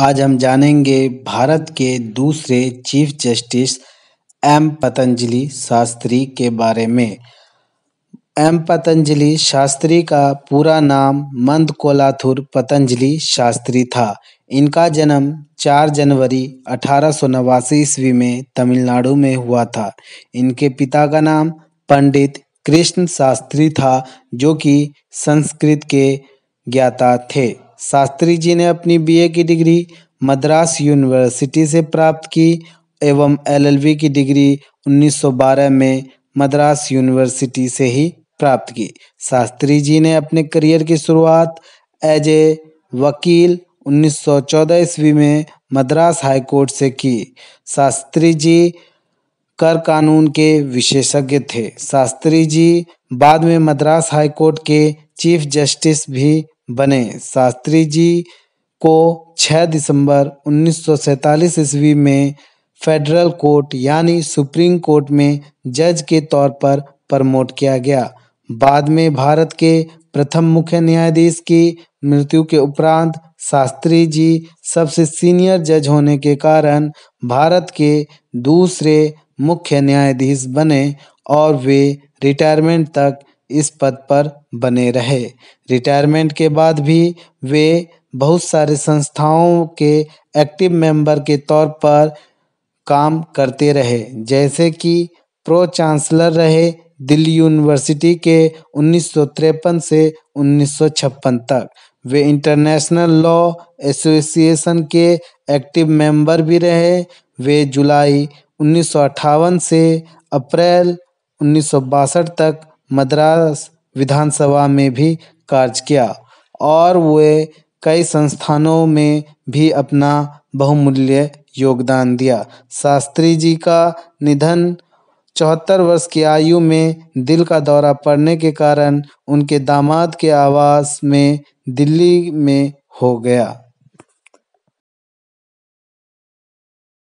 आज हम जानेंगे भारत के दूसरे chief justice M Patanjali Sastri के बारे में एम पतंजलि शास्त्री का पूरा नाम मंद कोलाथुर पतंजलि शास्त्री था इनका जन्म 4 जनवरी अठारह ईस्वी में तमिलनाडु में हुआ था इनके पिता का नाम पंडित कृष्ण शास्त्री था जो कि संस्कृत के ज्ञाता थे शास्त्री जी ने अपनी बीए की डिग्री मद्रास यूनिवर्सिटी से प्राप्त की एवं एलएलबी की डिग्री 1912 में मद्रास यूनिवर्सिटी से ही प्राप्त की शास्त्री जी ने अपने करियर की शुरुआत एज ए वकील 1914 ईस्वी में मद्रास हाईकोर्ट से की शास्त्री जी कर कानून के विशेषज्ञ थे शास्त्री जी बाद में मद्रास हाईकोर्ट के चीफ जस्टिस भी बने शास्त्री जी को 6 दिसंबर 1947 ईस्वी में फेडरल कोर्ट यानी सुप्रीम कोर्ट में जज के तौर पर प्रमोट किया गया बाद में भारत के प्रथम मुख्य न्यायाधीश की मृत्यु के उपरांत शास्त्री जी सबसे सीनियर जज होने के कारण भारत के दूसरे मुख्य न्यायाधीश बने और वे रिटायरमेंट तक इस पद पर बने रहे रिटायरमेंट के बाद भी वे बहुत सारे संस्थाओं के एक्टिव मेंबर के तौर पर काम करते रहे जैसे कि प्रो चांसलर रहे दिल्ली यूनिवर्सिटी के उन्नीस से उन्नीस तक वे इंटरनेशनल लॉ एसोसिएशन के एक्टिव मेंबर भी रहे वे जुलाई उन्नीस से अप्रैल उन्नीस तक मद्रास विधानसभा में भी कार्य किया और वे कई संस्थानों में भी अपना बहुमूल्य योगदान दिया शास्त्री जी का निधन चौहत्तर वर्ष की आयु में दिल का दौरा पड़ने के कारण उनके दामाद के आवास में दिल्ली में हो गया